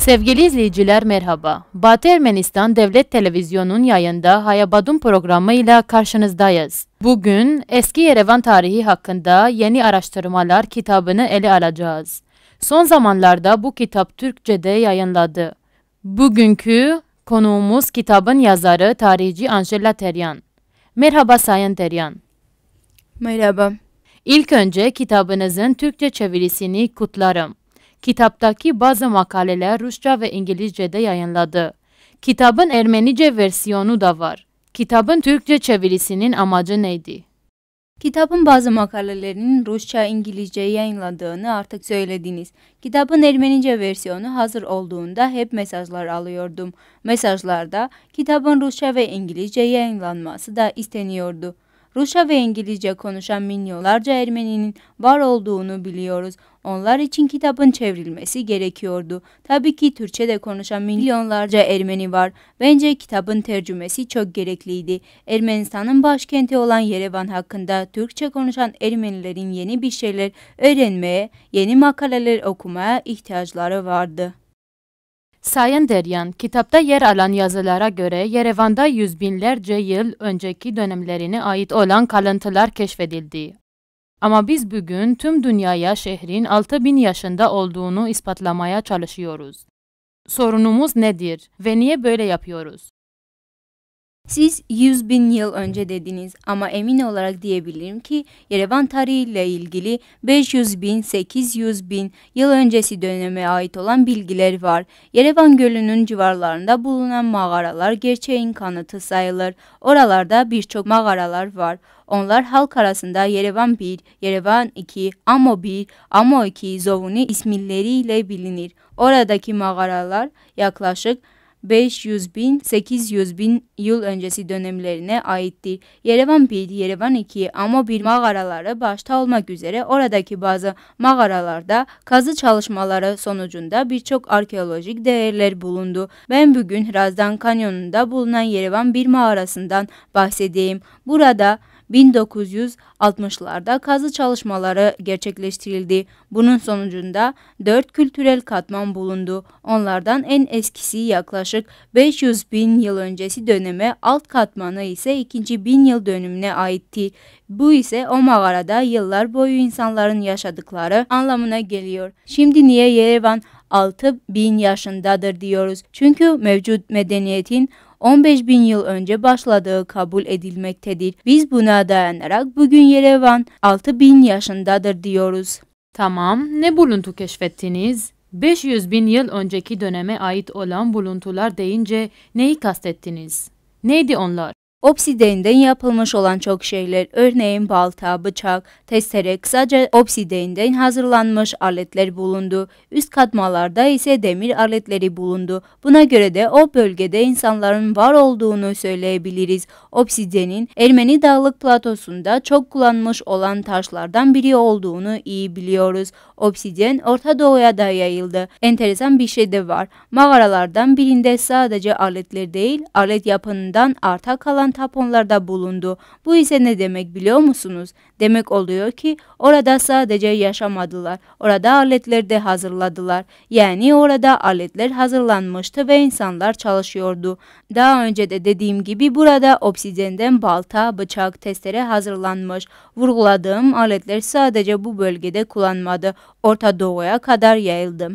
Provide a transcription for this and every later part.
Sevgili izleyiciler merhaba. Batı Ermenistan Devlet Televizyonu'nun yayında Hayabadun programı ile karşınızdayız. Bugün eski Yerevan tarihi hakkında yeni araştırmalar kitabını ele alacağız. Son zamanlarda bu kitap Türkçe'de yayınladı. Bugünkü konuğumuz kitabın yazarı tarihçi Angela Teryan. Merhaba Sayın Teryan. Merhaba. İlk önce kitabınızın Türkçe çevirisini kutlarım kitaptaki bazı makaleler Rusça ve İngilizce'de yayınladı. Kitabın Ermenice versiyonu da var. Kitabın Türkçe çevirisinin amacı neydi? Kitabın bazı makalelerinin Rusça, İngilizce yayınladığını artık söylediniz. Kitabın Ermenice versiyonu hazır olduğunda hep mesajlar alıyordum. Mesajlarda kitabın Rusça ve İngilizce yayınlanması da isteniyordu. Rusça ve İngilizce konuşan milyonlarca Ermeninin var olduğunu biliyoruz. Onlar için kitabın çevrilmesi gerekiyordu. Tabii ki Türkçe de konuşan milyonlarca Ermeni var. Bence kitabın tercümesi çok gerekliydi. Ermenistan'ın başkenti olan Yerevan hakkında Türkçe konuşan Ermenilerin yeni bir şeyler öğrenmeye, yeni makaleler okumaya ihtiyaçları vardı. Sayın Deryan, kitapta yer alan yazılara göre Yerevan'da yüz binlerce yıl önceki dönemlerine ait olan kalıntılar keşfedildi. Ama biz bugün tüm dünyaya şehrin 6000 yaşında olduğunu ispatlamaya çalışıyoruz. Sorunumuz nedir ve niye böyle yapıyoruz? Siz 100 bin yıl önce dediniz ama emin olarak diyebilirim ki Yerevan tarihiyle ilgili 500 bin, 800 bin yıl öncesi döneme ait olan bilgiler var. Yerevan Gölü'nün civarlarında bulunan mağaralar gerçeğin kanıtı sayılır. Oralarda birçok mağaralar var. Onlar halk arasında Yerevan 1, Yerevan 2, Amo 1, Amo 2, Zovuni isimleriyle bilinir. Oradaki mağaralar yaklaşık 500 bin 800 bin yıl öncesi dönemlerine aittir. Yerevan 1, Yerevan 2 ama bir mağaraları başta olmak üzere oradaki bazı mağaralarda kazı çalışmaları sonucunda birçok arkeolojik değerler bulundu. Ben bugün Razdan Kanyonu'nda bulunan Yerevan 1 mağarasından bahsedeyim. Burada 1960'larda kazı çalışmaları gerçekleştirildi. Bunun sonucunda 4 kültürel katman bulundu. Onlardan en eskisi yaklaşık 500 bin yıl öncesi döneme, alt katmanı ise 2. bin yıl dönümüne aitti. Bu ise o mağarada yıllar boyu insanların yaşadıkları anlamına geliyor. Şimdi niye Yerevan 6 bin yaşındadır diyoruz? Çünkü mevcut medeniyetin 15 bin yıl önce başladığı kabul edilmektedir. Biz buna dayanarak bugün Yerevan 6 bin yaşındadır diyoruz. Tamam, ne buluntu keşfettiniz? 500 bin yıl önceki döneme ait olan buluntular deyince neyi kastettiniz? Neydi onlar? Obsidenden yapılmış olan çok şeyler, örneğin balta, bıçak, testere, kısaca obsidenden hazırlanmış aletler bulundu. Üst katmalarda ise demir aletleri bulundu. Buna göre de o bölgede insanların var olduğunu söyleyebiliriz. Obsidenin Ermeni Dağlık Platosu'nda çok kullanmış olan taşlardan biri olduğunu iyi biliyoruz. Obsiden Orta Doğu'ya da yayıldı. Enteresan bir şey de var. Mağaralardan birinde sadece aletler değil, alet yapanından arta kalan yapılan taponlarda bulundu. Bu ise ne demek biliyor musunuz? Demek oluyor ki orada sadece yaşamadılar. Orada aletler de hazırladılar. Yani orada aletler hazırlanmıştı ve insanlar çalışıyordu. Daha önce de dediğim gibi burada obsidenden balta, bıçak, testere hazırlanmış. Vurguladığım aletler sadece bu bölgede kullanmadı. Orta Doğu'ya kadar yayıldı.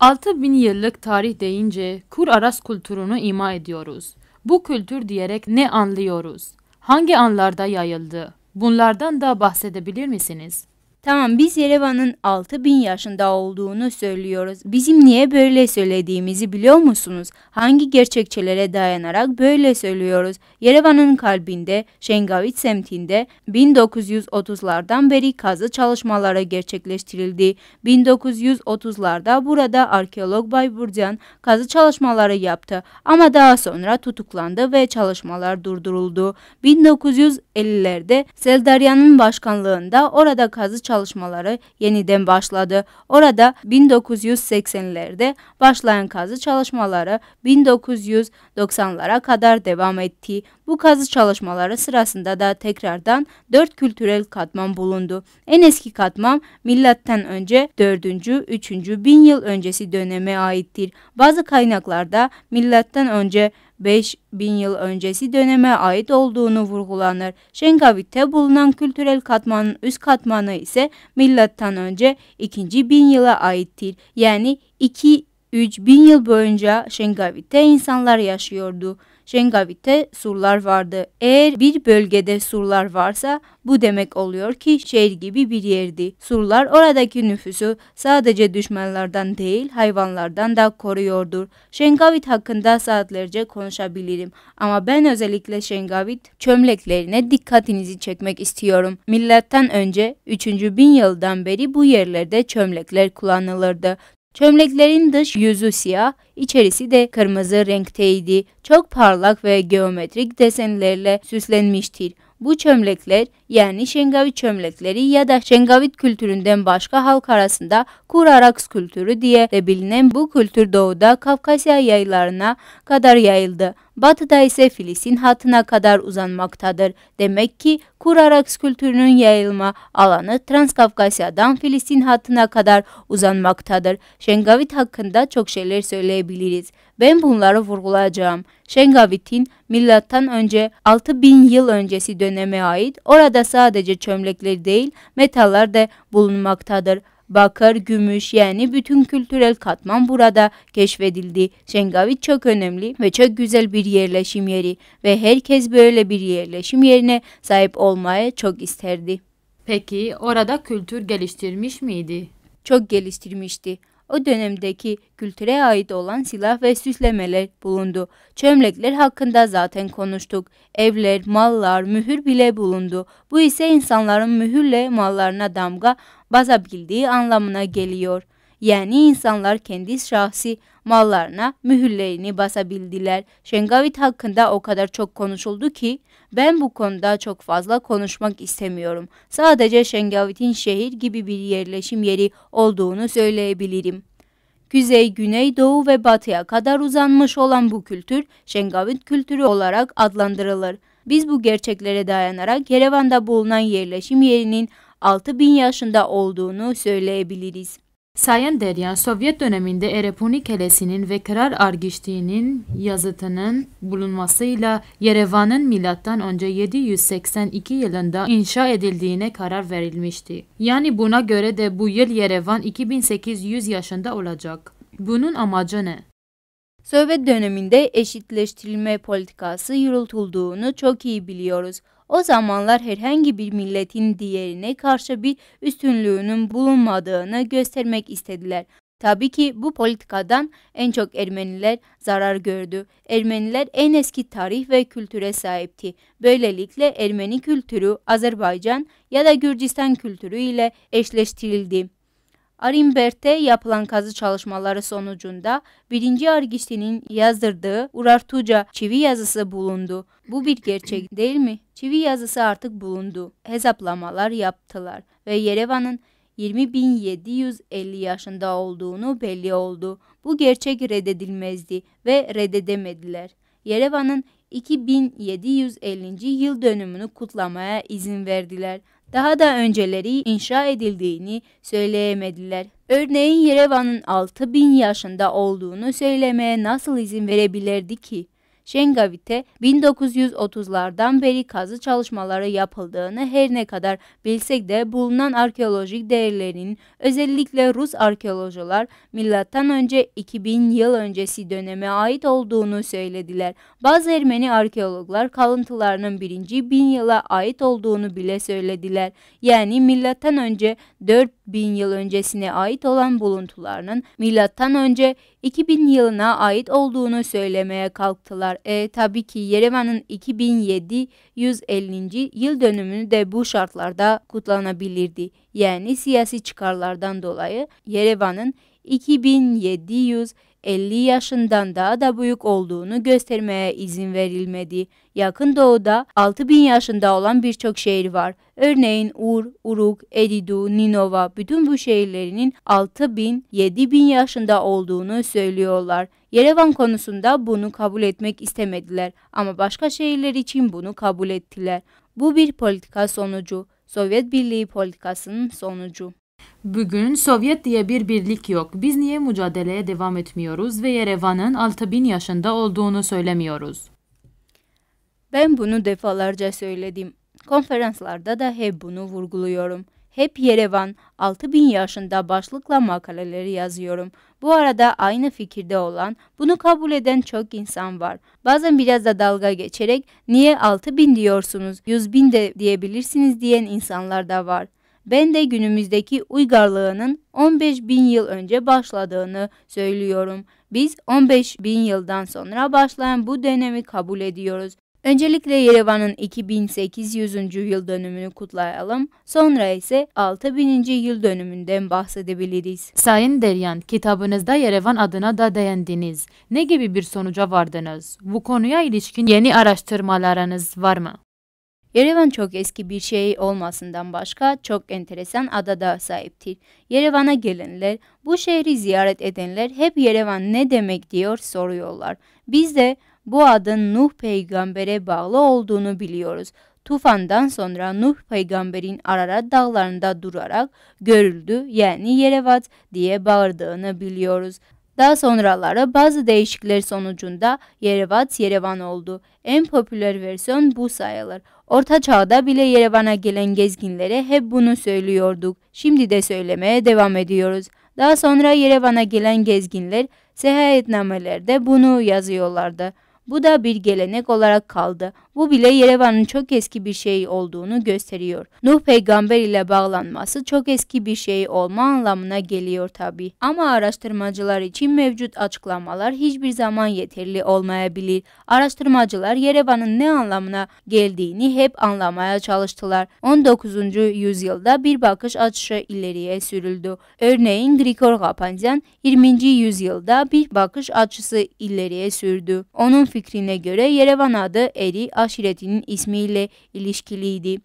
6000 yıllık tarih deyince Kur Aras kültürünü ima ediyoruz bu kültür diyerek ne anlıyoruz? Hangi anlarda yayıldı? Bunlardan da bahsedebilir misiniz? Tamam biz Yerevan'ın 6000 yaşında olduğunu söylüyoruz. Bizim niye böyle söylediğimizi biliyor musunuz? Hangi gerçekçilere dayanarak böyle söylüyoruz? Yerevan'ın kalbinde, Şengavit semtinde 1930'lardan beri kazı çalışmaları gerçekleştirildi. 1930'larda burada arkeolog Bayburcan kazı çalışmaları yaptı ama daha sonra tutuklandı ve çalışmalar durduruldu. 1950'lerde Seldarya'nın başkanlığında orada kazı çalışmaları çalışmaları yeniden başladı. Orada 1980'lerde başlayan kazı çalışmaları 1990'lara kadar devam etti. Bu kazı çalışmaları sırasında da tekrardan 4 kültürel katman bulundu. En eski katman milattan önce 4. 3. 1000 yıl öncesi döneme aittir. Bazı kaynaklarda milattan önce 5000 yıl öncesi döneme ait olduğunu vurgulanır. Şengavit'te bulunan kültürel katmanın üst katmanı ise milattan önce 2. bin yıla aittir. Yani 2-3 bin yıl boyunca Şengavit'te insanlar yaşıyordu. Şengavit'te surlar vardı. Eğer bir bölgede surlar varsa bu demek oluyor ki şehir gibi bir yerdi. Surlar oradaki nüfusu sadece düşmanlardan değil hayvanlardan da koruyordur. Şengavit hakkında saatlerce konuşabilirim ama ben özellikle Şengavit çömleklerine dikkatinizi çekmek istiyorum. Milletten önce 3. bin yıldan beri bu yerlerde çömlekler kullanılırdı. Çömleklerin dış yüzü siyah, içerisi de kırmızı renkteydi. Çok parlak ve geometrik desenlerle süslenmiştir. Bu çömlekler yani Şengavit çömlekleri ya da Şengavit kültüründen başka halk arasında Kuraraks kültürü diye de bilinen bu kültür doğuda Kafkasya yaylarına kadar yayıldı batıda ise Filistin hattına kadar uzanmaktadır. Demek ki Kuraraks kültürünün yayılma alanı Transkafkasya'dan Filistin hattına kadar uzanmaktadır. Şengavit hakkında çok şeyler söyleyebiliriz. Ben bunları vurgulayacağım. Şengavit'in milattan önce 6000 yıl öncesi döneme ait orada sadece çömlekler değil metaller de bulunmaktadır bakır, gümüş yani bütün kültürel katman burada keşfedildi. Şengavit çok önemli ve çok güzel bir yerleşim yeri ve herkes böyle bir yerleşim yerine sahip olmayı çok isterdi. Peki orada kültür geliştirmiş miydi? Çok geliştirmişti o dönemdeki kültüre ait olan silah ve süslemeler bulundu. Çömlekler hakkında zaten konuştuk. Evler, mallar, mühür bile bulundu. Bu ise insanların mühürle mallarına damga basabildiği anlamına geliyor.'' Yani insanlar kendi şahsi mallarına mühürlerini basabildiler. Şengavit hakkında o kadar çok konuşuldu ki ben bu konuda çok fazla konuşmak istemiyorum. Sadece Şengavit'in şehir gibi bir yerleşim yeri olduğunu söyleyebilirim. Kuzey, Güney, Doğu ve Batı'ya kadar uzanmış olan bu kültür Şengavit kültürü olarak adlandırılır. Biz bu gerçeklere dayanarak Yerevan'da bulunan yerleşim yerinin 6000 yaşında olduğunu söyleyebiliriz. Sayan Deryan, Sovyet döneminde Erepuni Kelesi'nin ve Kırar Argişti'nin yazıtının bulunmasıyla Yerevan'ın milattan önce 782 yılında inşa edildiğine karar verilmişti. Yani buna göre de bu yıl Yerevan 2800 yaşında olacak. Bunun amacı ne? Sovyet döneminde eşitleştirilme politikası yürütüldüğünü çok iyi biliyoruz. O zamanlar herhangi bir milletin diğerine karşı bir üstünlüğünün bulunmadığını göstermek istediler. Tabii ki bu politikadan en çok Ermeniler zarar gördü. Ermeniler en eski tarih ve kültüre sahipti. Böylelikle Ermeni kültürü Azerbaycan ya da Gürcistan kültürü ile eşleştirildi. Arimbert'te yapılan kazı çalışmaları sonucunda 1. Argişti'nin yazdırdığı Urartuca çivi yazısı bulundu. Bu bir gerçek değil mi? Çivi yazısı artık bulundu. Hesaplamalar yaptılar ve Yerevan'ın 20.750 yaşında olduğunu belli oldu. Bu gerçek reddedilmezdi ve reddedemediler. Yerevan'ın 2750. yıl dönümünü kutlamaya izin verdiler daha da önceleri inşa edildiğini söyleyemediler. Örneğin Yerevan'ın 6000 yaşında olduğunu söylemeye nasıl izin verebilirdi ki? Şengavit'e 1930'lardan beri kazı çalışmaları yapıldığını her ne kadar bilsek de bulunan arkeolojik değerlerin özellikle Rus arkeologlar milattan önce 2000 yıl öncesi döneme ait olduğunu söylediler. Bazı Ermeni arkeologlar kalıntılarının birinci bin yıla ait olduğunu bile söylediler. Yani milattan önce 4000 yıl öncesine ait olan buluntularının milattan önce 2000 yılına ait olduğunu söylemeye kalktılar. E tabii ki Yerevan'ın 2007 150. yıl dönümünü de bu şartlarda kutlanabilirdi. Yani siyasi çıkarlardan dolayı Yerevan'ın 2700 50 yaşından daha da büyük olduğunu göstermeye izin verilmedi. Yakın doğuda 6000 yaşında olan birçok şehir var. Örneğin Ur, Uruk, Eridu, Ninova bütün bu şehirlerinin 6000, 7000 yaşında olduğunu söylüyorlar. Yerevan konusunda bunu kabul etmek istemediler ama başka şehirler için bunu kabul ettiler. Bu bir politika sonucu, Sovyet Birliği politikasının sonucu. Bugün Sovyet diye bir birlik yok. Biz niye mücadeleye devam etmiyoruz ve Yerevan'ın 6000 yaşında olduğunu söylemiyoruz? Ben bunu defalarca söyledim. Konferanslarda da hep bunu vurguluyorum. Hep Yerevan 6000 yaşında başlıkla makaleleri yazıyorum. Bu arada aynı fikirde olan, bunu kabul eden çok insan var. Bazen biraz da dalga geçerek niye 6000 diyorsunuz, 100 bin de diyebilirsiniz diyen insanlar da var ben de günümüzdeki uygarlığının 15 bin yıl önce başladığını söylüyorum. Biz 15 bin yıldan sonra başlayan bu dönemi kabul ediyoruz. Öncelikle Yerevan'ın 2800. yıl dönümünü kutlayalım, sonra ise 6000. yıl dönümünden bahsedebiliriz. Sayın Deryan, kitabınızda Yerevan adına da değindiniz. Ne gibi bir sonuca vardınız? Bu konuya ilişkin yeni araştırmalarınız var mı? Yerevan çok eski bir şey olmasından başka çok enteresan adada sahiptir. Yerevan'a gelenler, bu şehri ziyaret edenler hep Yerevan ne demek diyor soruyorlar. Biz de bu adın Nuh peygambere bağlı olduğunu biliyoruz. Tufandan sonra Nuh peygamberin Ararat dağlarında durarak görüldü yani Yerevat diye bağırdığını biliyoruz. Daha sonraları bazı değişiklikler sonucunda Yerevat Yerevan oldu. En popüler versiyon bu sayılır. Orta çağda bile Yerevan'a gelen gezginlere hep bunu söylüyorduk. Şimdi de söylemeye devam ediyoruz. Daha sonra Yerevan'a gelen gezginler seyahatnamelerde bunu yazıyorlardı. Bu da bir gelenek olarak kaldı. Bu bile Yerevan'ın çok eski bir şey olduğunu gösteriyor. Nuh peygamber ile bağlanması çok eski bir şey olma anlamına geliyor tabi. Ama araştırmacılar için mevcut açıklamalar hiçbir zaman yeterli olmayabilir. Araştırmacılar Yerevan'ın ne anlamına geldiğini hep anlamaya çalıştılar. 19. yüzyılda bir bakış açısı ileriye sürüldü. Örneğin Grigor Kapanyan 20. yüzyılda bir bakış açısı ileriye sürdü. Onun fikrine göre Yerevan adı Eri, aşiretinin ismiyle ilişkiliydi.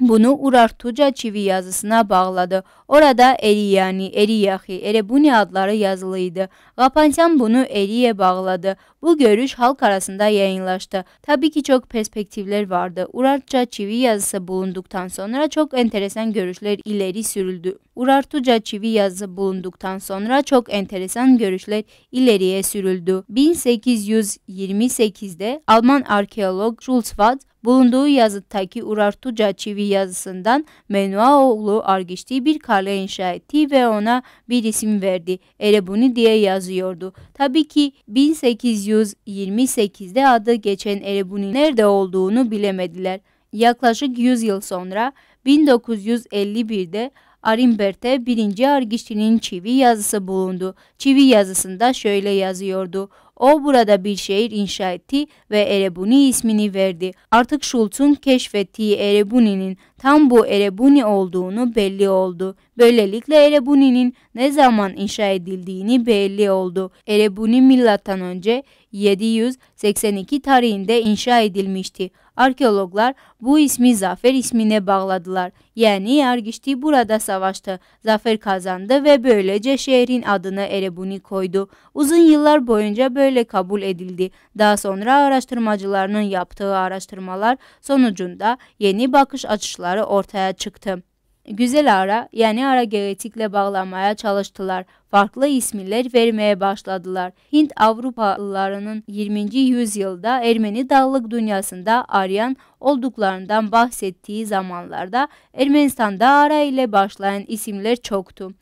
Bunu Urartuca çivi yazısına bağladı. Orada Eriyani, Eriyahi, Erebuni adları yazılıydı. Gapanyan bunu Eriye bağladı. Bu görüş halk arasında yayınlaştı. Tabii ki çok perspektifler vardı. Urartuca çivi yazısı bulunduktan sonra çok enteresan görüşler ileri sürüldü. Urartuca çivi yazısı bulunduktan sonra çok enteresan görüşler ileriye sürüldü. 1828'de Alman arkeolog Schulz Bulunduğu yazıttaki Urartuca çivi yazısından Menuaoğlu Argiçti bir kale inşa etti ve ona bir isim verdi. Erebuni diye yazıyordu. Tabii ki 1828'de adı geçen Erebuni nerede olduğunu bilemediler. Yaklaşık 100 yıl sonra 1951'de Arimberte birinci Argişti'nin çivi yazısı bulundu. Çivi yazısında şöyle yazıyordu. O burada bir şehir inşa etti ve Erebuni ismini verdi. Artık Schultz'un keşfettiği Erebuni'nin tam bu Erebuni olduğunu belli oldu. Böylelikle Erebuni'nin ne zaman inşa edildiğini belli oldu. Erebuni milattan önce 782 tarihinde inşa edilmişti. Arkeologlar bu ismi Zafer ismine bağladılar. Yani Ergişti burada savaştı. Zafer kazandı ve böylece şehrin adını Erebuni koydu. Uzun yıllar boyunca böyle böyle kabul edildi. Daha sonra araştırmacılarının yaptığı araştırmalar sonucunda yeni bakış açıları ortaya çıktı. Güzel ara yani ara genetikle bağlamaya çalıştılar. Farklı isimler vermeye başladılar. Hint Avrupalılarının 20. yüzyılda Ermeni dağlık dünyasında arayan olduklarından bahsettiği zamanlarda Ermenistan'da ara ile başlayan isimler çoktu.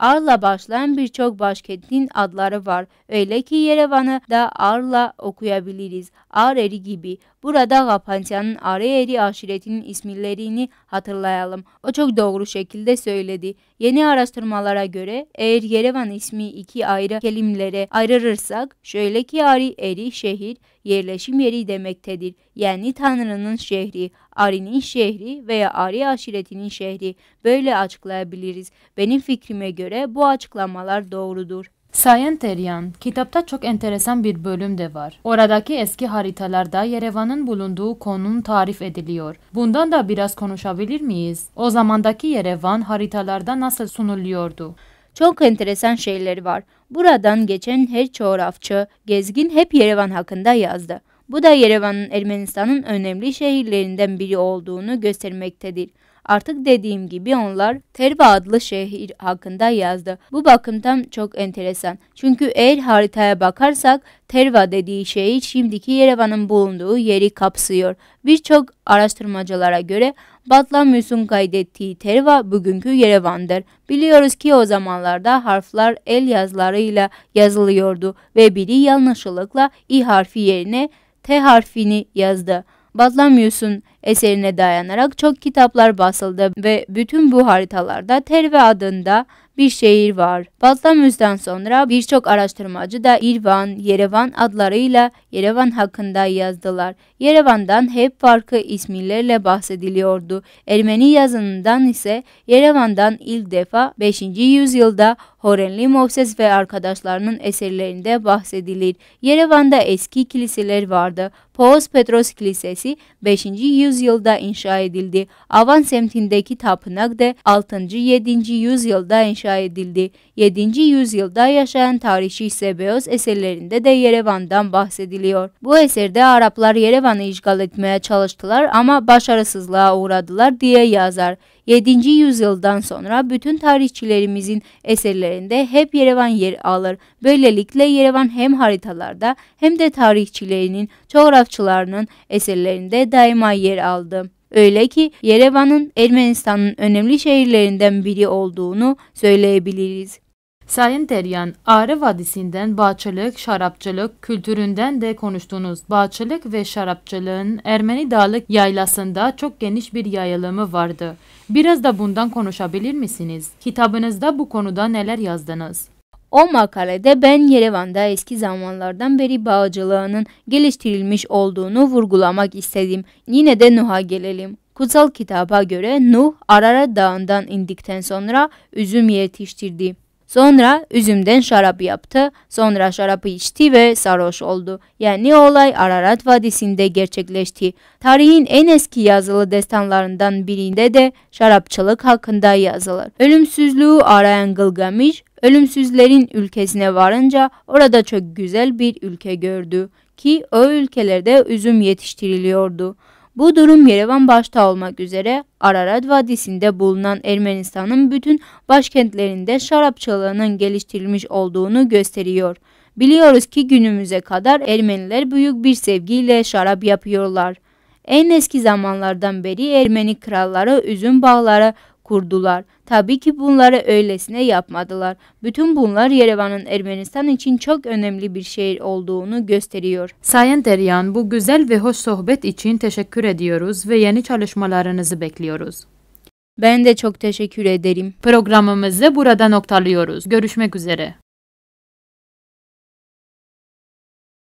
Arla başlayan birçok başkentin adları var. Öyle ki Yerevan'ı da Arla okuyabiliriz. Areri gibi. Burada Gapantya'nın Areri aşiretinin isimlerini hatırlayalım. O çok doğru şekilde söyledi. Yeni araştırmalara göre eğer Yerevan ismi iki ayrı kelimelere ayırırsak şöyle ki Ari Eri şehir yerleşim yeri demektedir. Yani Tanrı'nın şehri. Ari'nin şehri veya Ari aşiretinin şehri böyle açıklayabiliriz. Benim fikrime göre bu açıklamalar doğrudur. Sayın Teryan, kitapta çok enteresan bir bölüm de var. Oradaki eski haritalarda Yerevan'ın bulunduğu konum tarif ediliyor. Bundan da biraz konuşabilir miyiz? O zamandaki Yerevan haritalarda nasıl sunuluyordu? Çok enteresan şeyleri var. Buradan geçen her coğrafçı, gezgin hep Yerevan hakkında yazdı. Bu da Yerevan'ın Ermenistan'ın önemli şehirlerinden biri olduğunu göstermektedir. Artık dediğim gibi onlar Terva adlı şehir hakkında yazdı. Bu bakımdan çok enteresan. Çünkü eğer haritaya bakarsak Terva dediği şey şimdiki Yerevan'ın bulunduğu yeri kapsıyor. Birçok araştırmacılara göre Batlamyus'un kaydettiği Terva bugünkü Yerevan'dır. Biliyoruz ki o zamanlarda harfler el yazılarıyla yazılıyordu ve biri yanlışlıkla i harfi yerine T harfini yazdı. Batlamıyorsun eserine dayanarak çok kitaplar basıldı ve bütün bu haritalarda Terve adında bir şehir var. Batlamyus'tan sonra birçok araştırmacı da İrvan, Yerevan adlarıyla Yerevan hakkında yazdılar. Yerevan'dan hep farklı isimlerle bahsediliyordu. Ermeni yazınından ise Yerevan'dan ilk defa 5. yüzyılda Horenli Moses ve arkadaşlarının eserlerinde bahsedilir. Yerevan'da eski kiliseler vardı. Paus Petros Kilisesi 5. yüzyılda inşa edildi. Avan semtindeki tapınak da 6. 7. yüzyılda inşa edildi. 7. yüzyılda yaşayan tarihçi Sebeos eserlerinde de Yerevan'dan bahsediliyor. Bu eserde Araplar Yerevan'ı işgal etmeye çalıştılar ama başarısızlığa uğradılar diye yazar. 7. yüzyıldan sonra bütün tarihçilerimizin eserlerinde hep Yerevan yer alır. Böylelikle Yerevan hem haritalarda hem de tarihçilerinin, coğrafçılarının eserlerinde daima yer aldı. Öyle ki Yerevan'ın Ermenistan'ın önemli şehirlerinden biri olduğunu söyleyebiliriz. Sayın Deryan, Ağrı Vadisi'nden bağçılık, şarapçılık kültüründen de konuştunuz. Bağçılık ve şarapçılığın Ermeni Dağlık yaylasında çok geniş bir yayılımı vardı. Biraz da bundan konuşabilir misiniz? Kitabınızda bu konuda neler yazdınız? O makalede ben Yerevan'da eski zamanlardan beri bağcılığının geliştirilmiş olduğunu vurgulamak istedim. Yine de Nuh'a gelelim. Kutsal kitaba göre Nuh Arara Dağı'ndan indikten sonra üzüm yetiştirdi. Sonra üzümden şarap yaptı, sonra şarabı içti ve sarhoş oldu. Yani olay Ararat Vadisi'nde gerçekleşti. Tarihin en eski yazılı destanlarından birinde de şarapçılık hakkında yazılır. Ölümsüzlüğü arayan Gılgamış, ölümsüzlerin ülkesine varınca orada çok güzel bir ülke gördü ki o ülkelerde üzüm yetiştiriliyordu. Bu durum Yerevan başta olmak üzere Ararat Vadisi'nde bulunan Ermenistan'ın bütün başkentlerinde şarapçılığının geliştirilmiş olduğunu gösteriyor. Biliyoruz ki günümüze kadar Ermeniler büyük bir sevgiyle şarap yapıyorlar. En eski zamanlardan beri Ermeni kralları üzüm bağları kurdular. Tabii ki bunları öylesine yapmadılar. Bütün bunlar Yerevan'ın Ermenistan için çok önemli bir şehir olduğunu gösteriyor. Sayın Deryan, bu güzel ve hoş sohbet için teşekkür ediyoruz ve yeni çalışmalarınızı bekliyoruz. Ben de çok teşekkür ederim. Programımızı burada noktalıyoruz. Görüşmek üzere.